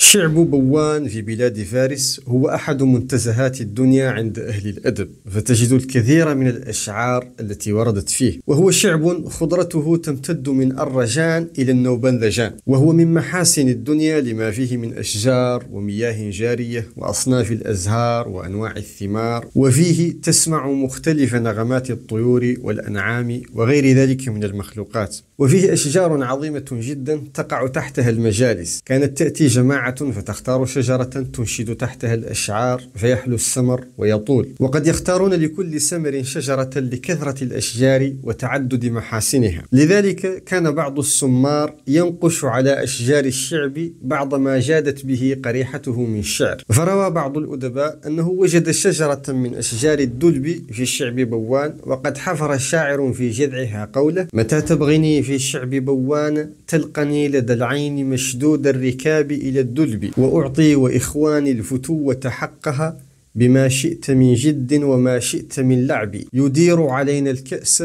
شعب بوان في بلاد فارس هو أحد منتزهات الدنيا عند أهل الأدب فتجد الكثير من الأشعار التي وردت فيه وهو شعب خضرته تمتد من الرجان إلى النوبندجان وهو من محاسن الدنيا لما فيه من أشجار ومياه جارية وأصناف الأزهار وأنواع الثمار وفيه تسمع مختلف نغمات الطيور والأنعام وغير ذلك من المخلوقات وفيه أشجار عظيمة جدا تقع تحتها المجالس كانت تأتي جماعة فتختار شجرة تنشد تحتها الأشعار فيحلو السمر ويطول وقد يختارون لكل سمر شجرة لكثرة الأشجار وتعدد محاسنها لذلك كان بعض السمار ينقش على أشجار الشعب بعض ما جادت به قريحته من شعر فروى بعض الأدباء أنه وجد شجرة من أشجار الدلب في الشعب بوان وقد حفر شاعر في جذعها قوله متى تبغني في الشعب بوان تلقني لدى العين مشدود الركاب إلى الدلب الدلب وأعطي وإخواني الفتوة حقها بما شئت من جد وما شئت من لعب يدير علينا الكأس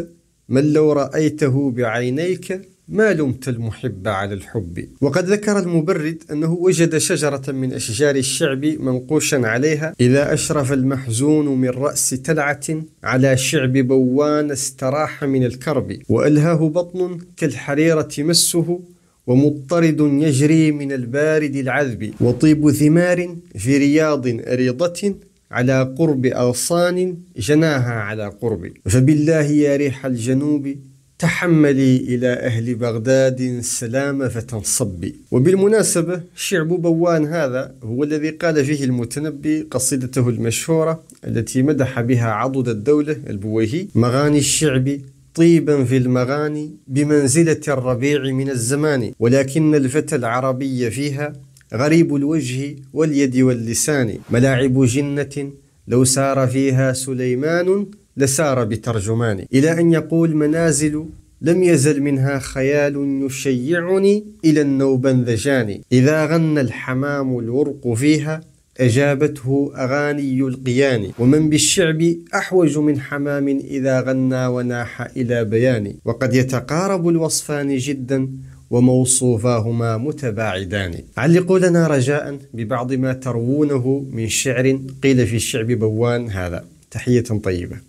من لو رأيته بعينيك ما لمت المحب على الحب وقد ذكر المبرد أنه وجد شجرة من أشجار الشعب منقوشا عليها إذا أشرف المحزون من رأس تلعة على شعب بوان استراح من الكرب وألهاه بطن كالحريرة مسه ومضطرد يجري من البارد العذب وطيب ثمار في رياض أريضة على قرب أغصان جناها على قرب فبالله يا ريح الجنوب تحملي إلى أهل بغداد السلام فتنصبي وبالمناسبة شعب بوان هذا هو الذي قال فيه المتنبي قصيدته المشهورة التي مدح بها عضد الدولة البويهي مغاني الشعب طيبا في المغاني بمنزلة الربيع من الزمان ولكن الفتى العربي فيها غريب الوجه واليد واللسان ملاعب جنة لو سار فيها سليمان لسار بترجمان إلى أن يقول منازل لم يزل منها خيال يشيعني إلى النوبنذجان إذا غنى الحمام الورق فيها أجابته أغاني القيان ومن بالشعب أحوج من حمام إذا غنى وناح إلى بيان وقد يتقارب الوصفان جدا وموصوفاهما متباعدان علقوا لنا رجاء ببعض ما تروونه من شعر قيل في الشعب بوان هذا تحية طيبة